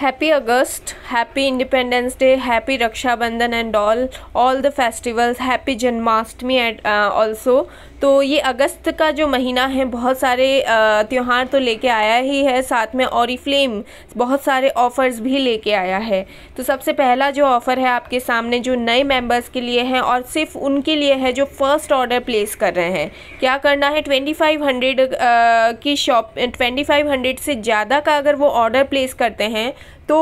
happy august happy independence day happy raksha bandhan and all all the festivals happy janmashtami and uh, also तो ये अगस्त का जो महीना है बहुत सारे त्यौहार तो लेके आया ही है साथ में और फ्लेम बहुत सारे ऑफ़र्स भी लेके आया है तो सबसे पहला जो ऑफ़र है आपके सामने जो नए मेंबर्स के लिए हैं और सिर्फ उनके लिए है जो फ़र्स्ट ऑर्डर प्लेस कर रहे हैं क्या करना है 2500 की शॉप 2500 से ज़्यादा का अगर वो ऑर्डर प्लेस करते हैं तो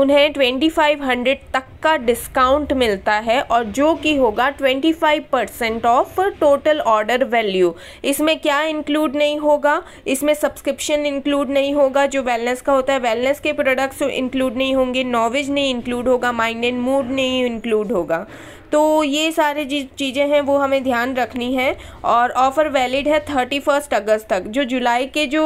उन्हें 2500 तक का डिस्काउंट मिलता है और जो कि होगा 25 percent off total order value इसमें क्या इंक्लूड नहीं होगा इसमें सब्सक्रिप्शन इंक्लूड नहीं होगा जो वेलनेस का होता है वेलनेस के प्रोडक्ट्स इंक्लूड नहीं होंगे नॉवेज नहीं इंक्लूड होगा माइंड एंड मूड नहीं इंक्लूड होगा तो ये सारे चीज़ें हैं वो हमें ध्यान रखनी है और ऑफ़र वैलिड है थर्टी फर्स्ट अगस्त तक जो जुलाई के जो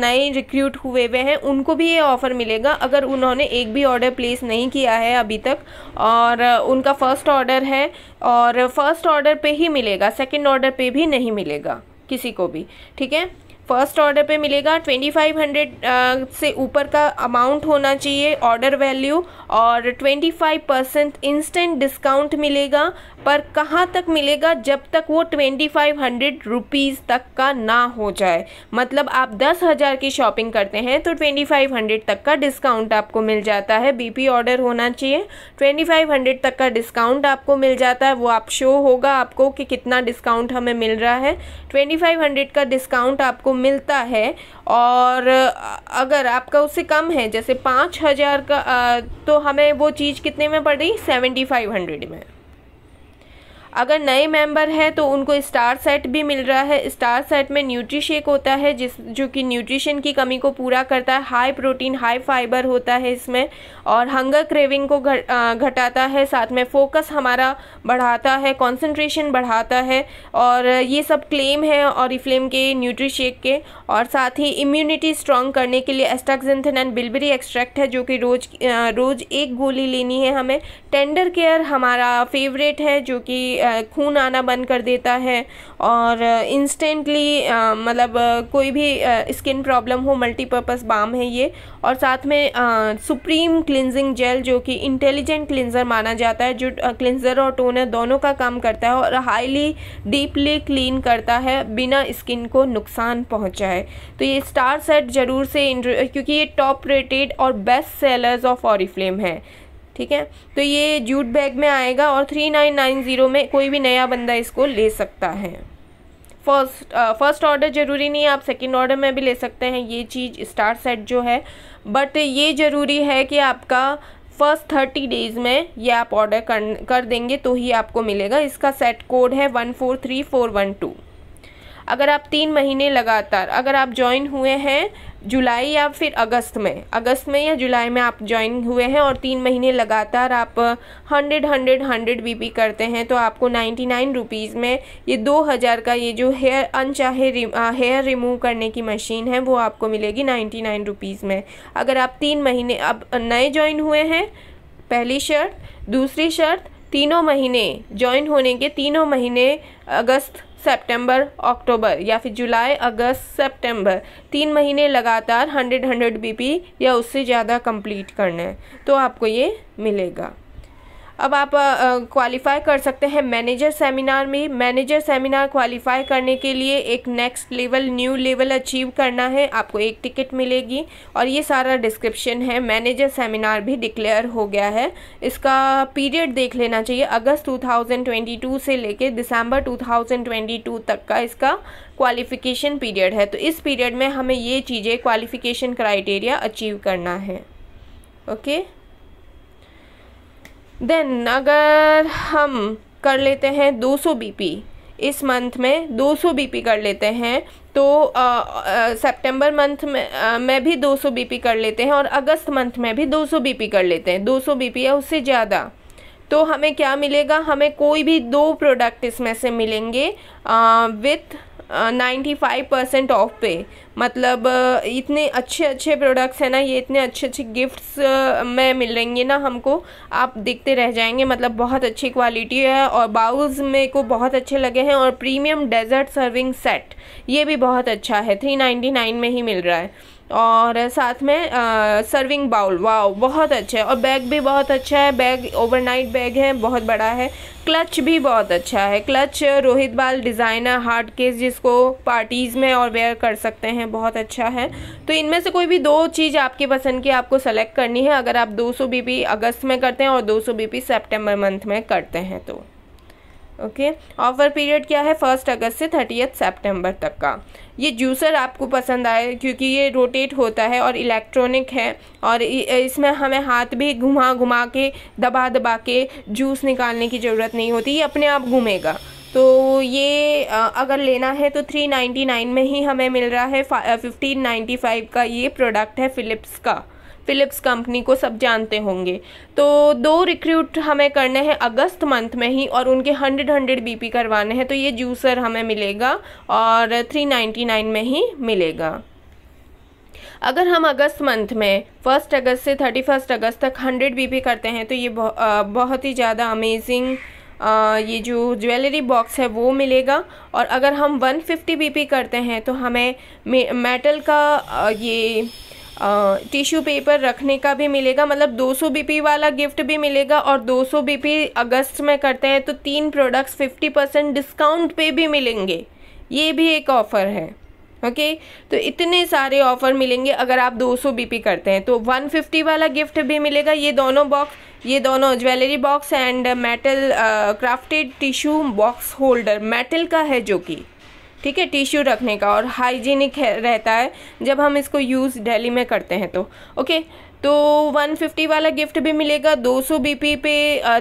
नए रिक्रूट हुए हुए हैं उनको भी ये ऑफ़र मिलेगा अगर अगर उन्होंने एक भी ऑर्डर प्लेस नहीं किया है अभी तक और उनका फ़र्स्ट ऑर्डर है और फर्स्ट ऑर्डर पे ही मिलेगा सेकंड ऑर्डर पे भी नहीं मिलेगा किसी को भी ठीक है फर्स्ट ऑर्डर पे मिलेगा ट्वेंटी फाइव हंड्रेड से ऊपर का अमाउंट होना चाहिए ऑर्डर वैल्यू और twenty five percent instant discount मिलेगा पर कहाँ तक मिलेगा जब तक वो ट्वेंटी फाइव हंड्रेड रुपीज़ तक का ना हो जाए मतलब आप दस हज़ार की शॉपिंग करते हैं तो ट्वेंटी फाइव हंड्रेड तक का डिस्काउंट आपको मिल जाता है बीपी ऑर्डर होना चाहिए ट्वेंटी फाइव हंड्रेड तक का डिस्काउंट आपको मिल जाता है वो आप शो होगा आपको कि कितना डिस्काउंट हमें मिल रहा है ट्वेंटी फाइव हंड्रेड का डिस्काउंट आपको मिलता है और अगर आपका उससे कम है जैसे पाँच हज़ार का तो हमें वो चीज़ कितने में पड़ रही सेवेंटी फाइव हंड्रेड में अगर नए मेंबर हैं तो उनको स्टार सेट भी मिल रहा है स्टार सेट में न्यूट्री शेक होता है जिस जो कि न्यूट्रिशन की कमी को पूरा करता है हाई प्रोटीन हाई फाइबर होता है इसमें और हंगर क्रेविंग को घट घटाता है साथ में फोकस हमारा बढ़ाता है कंसंट्रेशन बढ़ाता है और ये सब क्लेम है और इफ्लेम के न्यूट्री शेक के और साथ ही इम्यूनिटी स्ट्रॉन्ग करने के लिए एस्टाक्जेंथन एंड बिलबरी एक्सट्रैक्ट है जो कि रोज रोज़ एक गोली लेनी है हमें टेंडर केयर हमारा फेवरेट है जो कि खून आना बंद कर देता है और इंस्टेंटली मतलब कोई भी स्किन प्रॉब्लम हो मल्टीपर्पज़ बाम है ये और साथ में सुप्रीम क्लिनजिंग जेल जो कि इंटेलिजेंट क्लिनज़र माना जाता है जो क्लिनज़र और टोनर दोनों का काम करता है और हाईली डीपली क्लीन करता है बिना स्किन को नुकसान पहुंचाए तो ये स्टार सेट ज़रूर से क्योंकि ये टॉप रेटेड और बेस्ट सेलर्स ऑफ ऑरिफ्लेम है ठीक है तो ये जूट बैग में आएगा और थ्री नाइन नाइन ज़ीरो में कोई भी नया बंदा इसको ले सकता है फर्स्ट फर्स्ट ऑर्डर ज़रूरी नहीं है आप सेकंड ऑर्डर में भी ले सकते हैं ये चीज़ स्टार सेट जो है बट ये ज़रूरी है कि आपका फर्स्ट थर्टी डेज़ में ये आप ऑर्डर कर कर देंगे तो ही आपको मिलेगा इसका सेट कोड है one four three four one two अगर आप तीन महीने लगातार अगर आप ज्वाइन हुए हैं जुलाई या फिर अगस्त में अगस्त में या जुलाई में आप ज्वाइन हुए हैं और तीन महीने लगातार आप हंड्रेड हंड्रेड हंड्रेड बीपी करते हैं तो आपको नाइन्टी नाइन रुपीज़ में ये दो हज़ार का ये जो हेयर अनचाहे हेयर रिमूव करने की मशीन है वो आपको मिलेगी नाइन्टी नाइन रुपीज़ में अगर आप तीन महीने अब नए ज्वाइन हुए हैं पहली शर्त दूसरी शर्त तीनों महीने ज्वाइन होने के तीनों महीने अगस्त सितंबर अक्टूबर या फिर जुलाई अगस्त सितंबर तीन महीने लगातार हंड्रेड हंड्रेड बीपी या उससे ज़्यादा कंप्लीट करना है तो आपको ये मिलेगा अब आप क्वालिफ़ाई कर सकते हैं मैनेजर सेमिनार में मैनेजर सेमिनार क्वालिफ़ाई करने के लिए एक next level new level achieve करना है आपको एक टिकट मिलेगी और ये सारा डिस्क्रिप्शन है मैनेजर सेमिनार भी डिक्लेयर हो गया है इसका पीरियड देख लेना चाहिए अगस्त 2022 से लेके दिसंबर 2022 तक का इसका क्वालिफ़िकेशन पीरियड है तो इस पीरियड में हमें ये चीज़ें क्वालिफ़िकेशन क्राइटेरिया अचीव करना है ओके okay? देन अगर हम कर लेते हैं 200 सौ इस मंथ में 200 सौ कर लेते हैं तो सितंबर मंथ में आ, में भी 200 सौ कर लेते हैं और अगस्त मंथ में भी 200 सौ कर लेते हैं 200 सौ या उससे ज़्यादा तो हमें क्या मिलेगा हमें कोई भी दो प्रोडक्ट इसमें से मिलेंगे with ninety five percent off पे मतलब इतने अच्छे अच्छे प्रोडक्ट्स हैं ना ये इतने अच्छे अच्छे गिफ्ट्स में मिल मिलेंगे ना हमको आप देखते रह जाएंगे मतलब बहुत अच्छी क्वालिटी है और बाउल्स मेरे को बहुत अच्छे लगे हैं और प्रीमियम डेजर्ट सर्विंग सेट ये भी बहुत अच्छा है थ्री नाइन्टी नाइन में ही मिल रहा है और साथ में आ, सर्विंग बाउल वाओ बहुत अच्छा है और बैग भी बहुत अच्छा है बैग ओवरनाइट बैग है बहुत बड़ा है क्लच भी बहुत अच्छा है clutch Rohit Bal designer hard case जिसको पार्टीज़ में और वेयर कर सकते हैं बहुत अच्छा है तो इनमें से कोई भी दो चीज़ आपके पसंद की आपको सेलेक्ट करनी है अगर आप 200 बीपी अगस्त में करते हैं और 200 बीपी सितंबर मंथ में करते हैं तो ओके ऑफर पीरियड क्या है फर्स्ट अगस्त से थर्टीथ सितंबर तक का ये जूसर आपको पसंद आए क्योंकि ये रोटेट होता है और इलेक्ट्रॉनिक है और इसमें हमें हाथ भी घुमा घुमा के दबा दबा के जूस निकालने की ज़रूरत नहीं होती ये अपने आप घूमेगा तो ये अगर लेना है तो थ्री नाइन्टी नाइन में ही हमें मिल रहा है फिफ्टीन नाइन्टी फाइव का ये प्रोडक्ट है फ़िलिप्स का फिलिप्स कंपनी को सब जानते होंगे तो दो रिक्रूट हमें करने हैं अगस्त मंथ में ही और उनके हंड्रेड हंड्रेड बी करवाने हैं तो ये जूसर हमें मिलेगा और थ्री नाइन्टी नाइन में ही मिलेगा अगर हम अगस्त मंथ में फर्स्ट अगस्त से थर्टी फर्स्ट अगस्त तक हंड्रेड बीपी करते हैं तो ये बहुत ही ज़्यादा अमेजिंग ये जो ज्वेलरी बॉक्स है वो मिलेगा और अगर हम वन फिफ्टी बी करते हैं तो हमें मेटल का ये टिश्यू पेपर रखने का भी मिलेगा मतलब 200 बीपी वाला गिफ्ट भी मिलेगा और 200 बीपी अगस्त में करते हैं तो तीन प्रोडक्ट्स 50 परसेंट डिस्काउंट पे भी मिलेंगे ये भी एक ऑफ़र है ओके तो इतने सारे ऑफ़र मिलेंगे अगर आप 200 बीपी करते हैं तो 150 वाला गिफ्ट भी मिलेगा ये दोनों बॉक्स ये दोनों jewellery box and metal crafted tissue box holder metal का है जो कि ठीक है टिश्यू रखने का और हाइजीनिक रहता है जब हम इसको यूज़ डेली में करते हैं तो ओके तो 150 वाला गिफ्ट भी मिलेगा 200 बीपी पे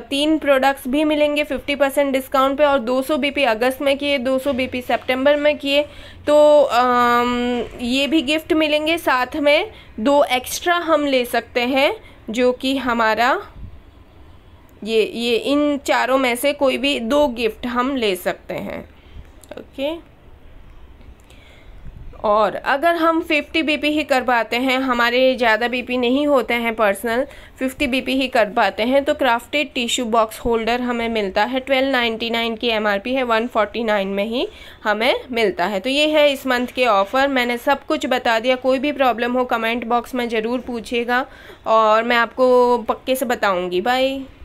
तीन प्रोडक्ट्स भी मिलेंगे 50 परसेंट डिस्काउंट पे और 200 बीपी अगस्त में किए 200 बीपी सितंबर में किए तो आ, ये भी गिफ्ट मिलेंगे साथ में दो एक्स्ट्रा हम ले सकते हैं जो कि हमारा ये ये इन चारों में से कोई भी दो गिफ्ट हम ले सकते हैं ओके okay. और अगर हम 50 बीपी ही कर पाते हैं हमारे ज़्यादा बीपी नहीं होते हैं पर्सनल 50 बीपी ही कर पाते हैं तो क्राफ्टेड टिश्यू बॉक्स होल्डर हमें मिलता है 1299 की एमआरपी है 149 में ही हमें मिलता है तो ये है इस मंथ के ऑफ़र मैंने सब कुछ बता दिया कोई भी प्रॉब्लम हो कमेंट बॉक्स में ज़रूर पूछिएगा और मैं आपको पक्के से बताऊँगी बाई